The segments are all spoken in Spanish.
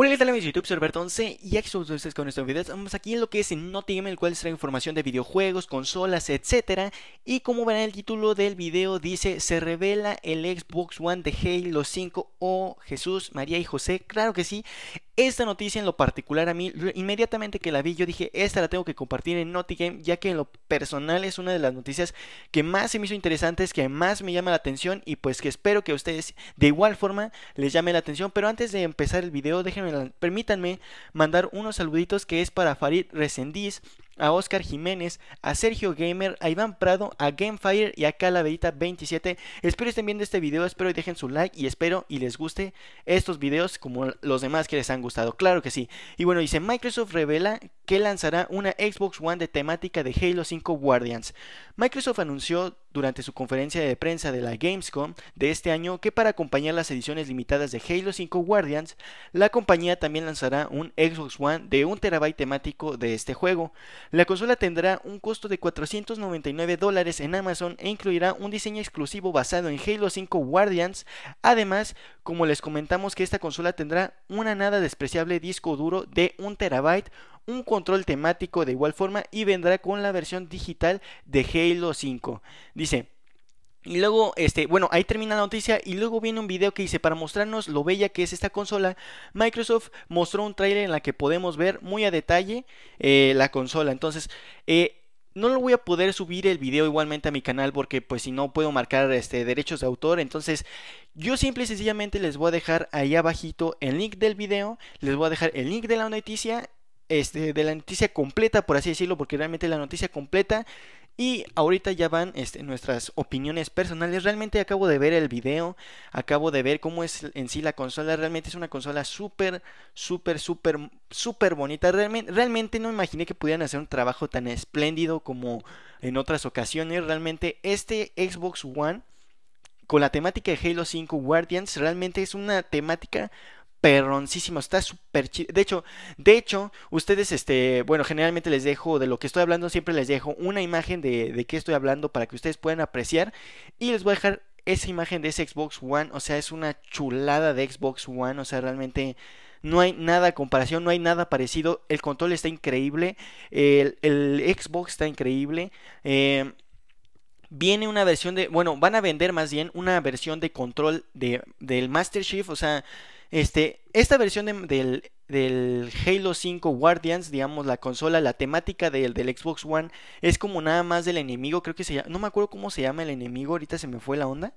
Hola, ¿qué tal amigos YouTube? Soy Roberto 11 y aquí somos con nuestro video. Estamos aquí en lo que es en el cual trae información de videojuegos, consolas, etcétera. Y como verán el título del video dice, se revela el Xbox One de Halo 5 oh Jesús, María y José, claro que sí. Esta noticia en lo particular a mí, inmediatamente que la vi, yo dije, esta la tengo que compartir en NotiGame ya que en lo personal es una de las noticias que más se me hizo es que más me llama la atención y pues que espero que a ustedes de igual forma les llame la atención. Pero antes de empezar el video, déjenme, permítanme mandar unos saluditos que es para Farid Resendiz, a Oscar Jiménez, a Sergio Gamer, a Iván Prado, a Gamefire y a Calaverita27. Espero estén viendo este video, espero y dejen su like y espero y les guste estos videos como los demás que les han gustado. Claro que sí. Y bueno, dice Microsoft revela que lanzará una Xbox One de temática de Halo 5 Guardians. Microsoft anunció durante su conferencia de prensa de la Gamescom de este año que para acompañar las ediciones limitadas de Halo 5 Guardians, la compañía también lanzará un Xbox One de 1 terabyte temático de este juego. La consola tendrá un costo de 499 dólares en Amazon e incluirá un diseño exclusivo basado en Halo 5 Guardians. Además, como les comentamos que esta consola tendrá una nada despreciable disco duro de 1 terabyte, un control temático de igual forma y vendrá con la versión digital de Halo 5. Dice, y luego, este, bueno, ahí termina la noticia y luego viene un video que dice, para mostrarnos lo bella que es esta consola, Microsoft mostró un trailer en la que podemos ver muy a detalle eh, la consola. Entonces, eh, no lo voy a poder subir el video igualmente a mi canal porque pues si no puedo marcar este, derechos de autor. Entonces yo simple y sencillamente les voy a dejar ahí abajito el link del video. Les voy a dejar el link de la noticia. Este, de la noticia completa, por así decirlo, porque realmente la noticia completa y ahorita ya van este, nuestras opiniones personales. Realmente acabo de ver el video, acabo de ver cómo es en sí la consola. Realmente es una consola súper, súper, súper, súper bonita. Realmente, realmente no imaginé que pudieran hacer un trabajo tan espléndido como en otras ocasiones. Realmente este Xbox One con la temática de Halo 5 Guardians realmente es una temática perroncísimo, está súper chido. De hecho, de hecho, ustedes, este, bueno, generalmente les dejo de lo que estoy hablando, siempre les dejo una imagen de, de qué estoy hablando para que ustedes puedan apreciar. Y les voy a dejar esa imagen de ese Xbox One, o sea, es una chulada de Xbox One, o sea, realmente no hay nada de comparación, no hay nada parecido. El control está increíble, el, Xbox está increíble. Em, viene una versión de, bueno, van a vender más bien una versión de control del Master Chief, o sea, este, esta versión del, Halo 5 Guardians, digamos, la consola, la temática del, del Xbox One es como nada más del enemigo, creo que se llama, no me acuerdo cómo se llama el enemigo, ahorita se me fue la onda.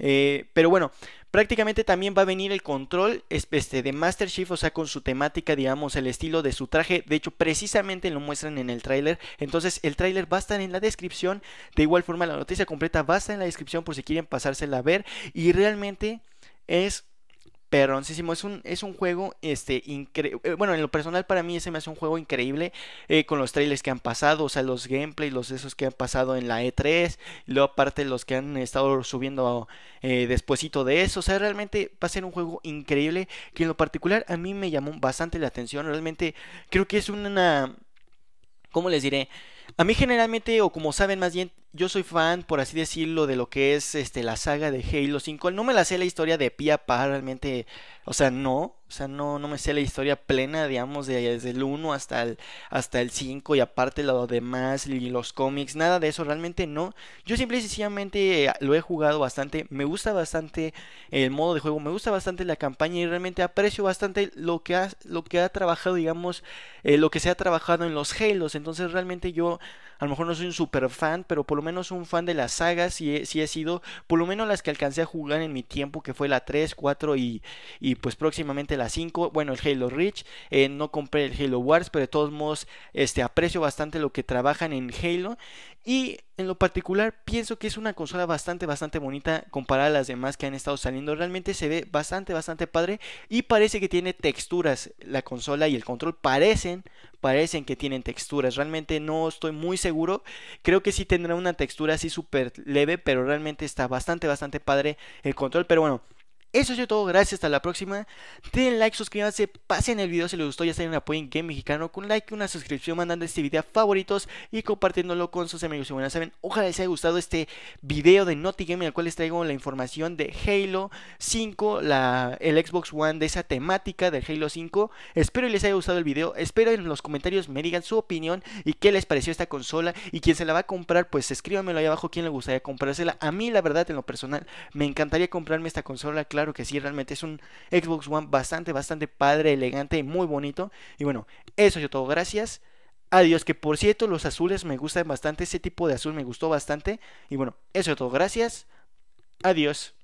Eh, pero bueno, prácticamente también va a venir el control este, de Master Chief, o sea, con su temática, digamos, el estilo de su traje. De hecho, precisamente lo muestran en el tráiler. Entonces, el tráiler va a estar en la descripción. De igual forma, la noticia completa va a estar en la descripción por si quieren pasársela a ver. Y realmente es perroncísimo. Es un, es un juego, este, increíble eh, bueno, en lo personal para mí ese me hace un juego increíble eh, con los trailers que han pasado, o sea, los gameplays, los esos que han pasado en la E3, y luego aparte los que han estado subiendo eh, despuesito de eso, o sea, realmente va a ser un juego increíble que en lo particular a mí me llamó bastante la atención, realmente creo que es una, ¿cómo les diré? A mí generalmente, o como saben más bien, yo soy fan, por así decirlo, de lo que es este, la saga de Halo 5. No me la sé la historia de Pia Pa, realmente. O sea, no. O sea, no, no me sé la historia plena, digamos, de, desde el 1 hasta el, hasta el 5 y aparte lo demás y los cómics, nada de eso, realmente no. Yo simple y sencillamente eh, lo he jugado bastante, me gusta bastante el modo de juego, me gusta bastante la campaña y realmente aprecio bastante lo que ha, lo que ha trabajado, digamos, eh, lo que se ha trabajado en los Halos. Entonces realmente yo a lo mejor no soy un super fan, pero por lo menos un fan de las sagas, si he, he sido, por lo menos las que alcancé a jugar en mi tiempo, que fue la 3, 4 y, y pues próximamente la 5, bueno, el Halo Reach, eh, no compré el Halo Wars, pero de todos modos este, aprecio bastante lo que trabajan en Halo y en lo particular pienso que es una consola bastante, bastante bonita comparada a las demás que han estado saliendo. Realmente se ve bastante, bastante padre y parece que tiene texturas. La consola y el control parecen, parecen que tienen texturas. Realmente no estoy muy seguro. Creo que sí tendrá una textura así súper leve, pero realmente está bastante, bastante padre el control. Pero bueno, eso ha sido todo, gracias, hasta la próxima. Den like, suscríbanse, pasen el video si les gustó, ya saben, en Game Mexicano con like, una suscripción, mandando este video a favoritos y compartiéndolo con sus amigos. Y bueno, saben, ojalá les haya gustado este video de Naughty Game en el cual les traigo la información de Halo 5, la, el Xbox One, de esa temática de Halo 5. Espero les haya gustado el video, espero en los comentarios me digan su opinión y qué les pareció esta consola y quién se la va a comprar, pues escríbanmelo ahí abajo quién le gustaría comprársela. A mí, la verdad, en lo personal, me encantaría comprarme esta consola, claro que sí, realmente es un Xbox One bastante, bastante padre, elegante y muy bonito. Y bueno, eso yo todo, gracias. Adiós, que por cierto los azules me gustan bastante, ese tipo de azul me gustó bastante. Y bueno, eso es todo, gracias. Adiós.